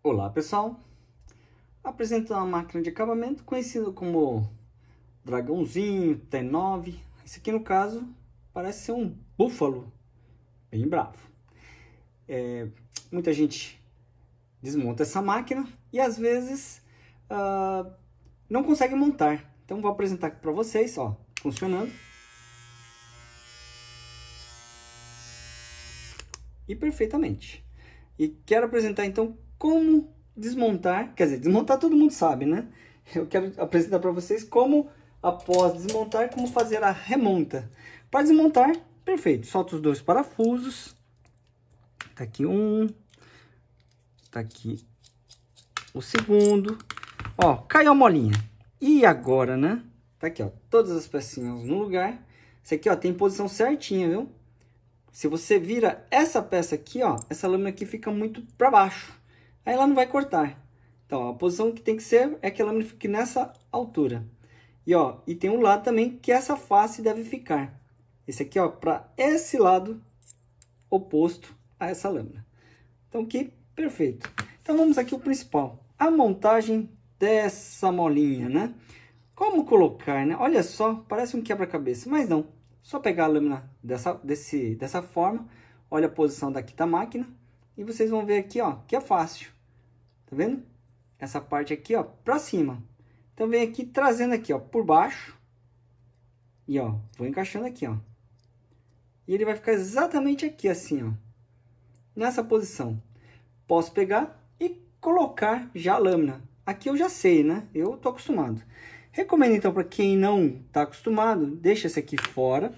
Olá pessoal, apresento a máquina de acabamento conhecida como Dragãozinho T9. Esse aqui no caso parece ser um búfalo bem bravo. É, muita gente desmonta essa máquina e às vezes uh, não consegue montar. Então vou apresentar aqui para vocês, ó, funcionando. E perfeitamente. E quero apresentar então como desmontar, quer dizer, desmontar todo mundo sabe, né? Eu quero apresentar para vocês como, após desmontar, como fazer a remonta. Para desmontar, perfeito, solta os dois parafusos, tá aqui um, tá aqui o segundo, ó, caiu a molinha. E agora, né? Tá aqui, ó, todas as pecinhas no lugar. Isso aqui, ó, tem posição certinha, viu? Se você vira essa peça aqui, ó, essa lâmina aqui fica muito para baixo aí ela não vai cortar. Então, a posição que tem que ser é que a lâmina fique nessa altura. E, ó, e tem um lado também que essa face deve ficar. Esse aqui, ó, para esse lado oposto a essa lâmina. Então, que perfeito. Então, vamos aqui o principal. A montagem dessa molinha, né? Como colocar, né? Olha só, parece um quebra-cabeça, mas não. Só pegar a lâmina dessa, desse, dessa forma, olha a posição daqui da máquina, e vocês vão ver aqui, ó, que é fácil. Tá vendo? Essa parte aqui, ó, pra cima. Então, vem aqui trazendo aqui, ó, por baixo. E, ó, vou encaixando aqui, ó. E ele vai ficar exatamente aqui, assim, ó. Nessa posição. Posso pegar e colocar já a lâmina. Aqui eu já sei, né? Eu tô acostumado. Recomendo, então, para quem não tá acostumado, deixa esse aqui fora.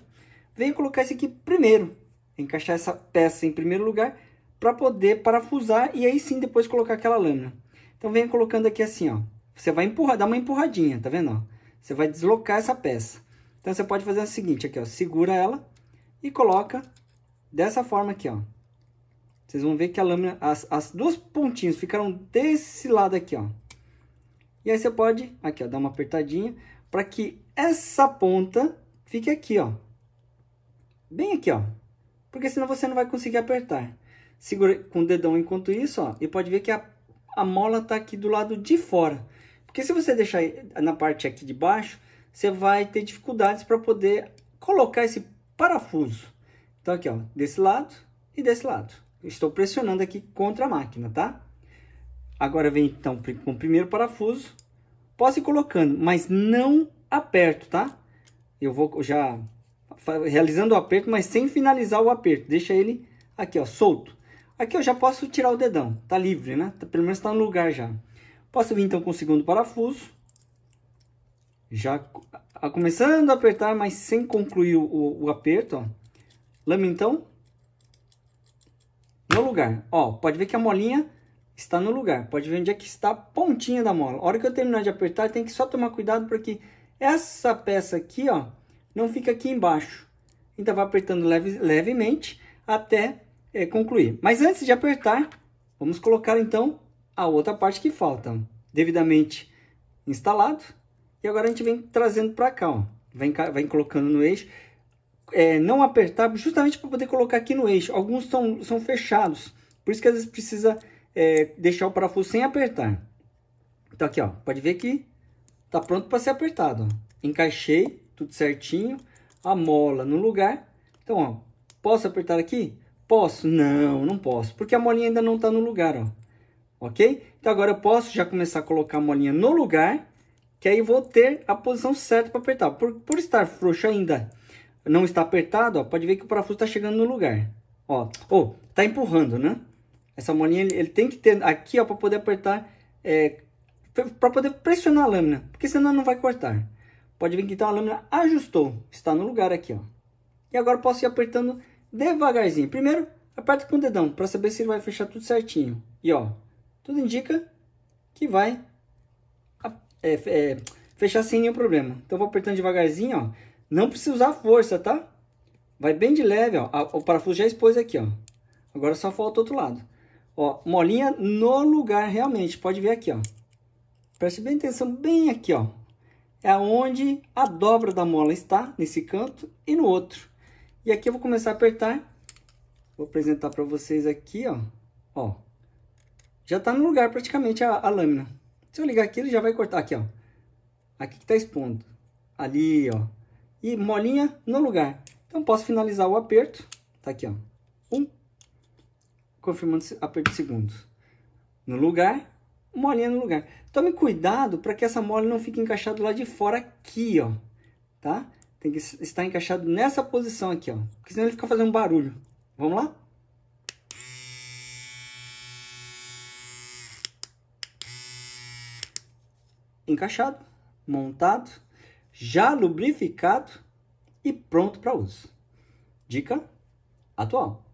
Vem colocar esse aqui primeiro. Encaixar essa peça em primeiro lugar para poder parafusar e aí sim depois colocar aquela lâmina. Então venha colocando aqui assim, ó. Você vai empurrar, dá uma empurradinha, tá vendo? Ó? Você vai deslocar essa peça. Então você pode fazer o seguinte aqui, ó, segura ela e coloca dessa forma aqui, ó. Vocês vão ver que a lâmina, as, as duas pontinhas ficaram desse lado aqui, ó. E aí você pode, aqui, ó, dar uma apertadinha para que essa ponta fique aqui, ó. Bem aqui, ó. Porque senão você não vai conseguir apertar. Segura com o dedão enquanto isso, ó, e pode ver que a, a mola está aqui do lado de fora. Porque se você deixar na parte aqui de baixo, você vai ter dificuldades para poder colocar esse parafuso. Então aqui, ó, desse lado e desse lado. estou pressionando aqui contra a máquina, tá? Agora vem então com o primeiro parafuso. Posso ir colocando, mas não aperto, tá? Eu vou já realizando o aperto, mas sem finalizar o aperto. Deixa ele aqui, ó, solto. Aqui eu já posso tirar o dedão, tá livre, né? Tá, pelo menos está no lugar já. Posso vir então com o segundo parafuso. Já a, começando a apertar, mas sem concluir o, o aperto, ó. Lama então. No lugar. Ó, pode ver que a molinha está no lugar. Pode ver onde é que está a pontinha da mola. A hora que eu terminar de apertar, tem que só tomar cuidado porque essa peça aqui, ó, não fica aqui embaixo. Então vai apertando leve, levemente até é, concluir. Mas antes de apertar, vamos colocar então a outra parte que falta, devidamente instalado. E agora a gente vem trazendo para cá, ó. Vem, vem colocando no eixo. É, não apertar justamente para poder colocar aqui no eixo. Alguns são, são fechados, por isso que às vezes precisa é, deixar o parafuso sem apertar. Então aqui, ó, pode ver que tá pronto para ser apertado. Ó. Encaixei tudo certinho, a mola no lugar. Então, ó, posso apertar aqui? Posso? Não, não posso, porque a molinha ainda não está no lugar, ó. Ok? Então, agora eu posso já começar a colocar a molinha no lugar, que aí eu vou ter a posição certa para apertar. Por, por estar frouxo ainda, não está apertado, ó, pode ver que o parafuso está chegando no lugar. Ó, ou está tá empurrando, né? Essa molinha, ele, ele tem que ter aqui, ó, para poder apertar, é, para poder pressionar a lâmina, porque senão não vai cortar. Pode ver que então a lâmina ajustou, está no lugar aqui, ó. E agora eu posso ir apertando devagarzinho. Primeiro, aperta com o dedão para saber se ele vai fechar tudo certinho. E ó, tudo indica que vai é, é, fechar sem nenhum problema. Então vou apertando devagarzinho, ó. Não precisa usar força, tá? Vai bem de leve, ó. O parafuso já expôs aqui, ó. Agora só falta o outro lado. Ó, molinha no lugar realmente. Pode ver aqui, ó. Preste bem atenção, bem aqui, ó. É onde a dobra da mola está, nesse canto e no outro. E aqui eu vou começar a apertar. Vou apresentar para vocês aqui, ó. Ó. Já está no lugar praticamente a, a, lâmina. Se eu ligar aqui, ele já vai cortar aqui, ó. Aqui que está expondo. Ali, ó. E molinha no lugar. Então, posso finalizar o aperto. Tá aqui, ó. Um. Confirmando aperto de segundos. No lugar. Molinha no lugar. Tome cuidado para que essa mole não fique encaixada lá de fora aqui, ó. Tá? Tem que estar encaixado nessa posição aqui, ó. Porque senão ele fica fazendo barulho. Vamos lá? Encaixado, montado, já lubrificado e pronto para uso. Dica atual.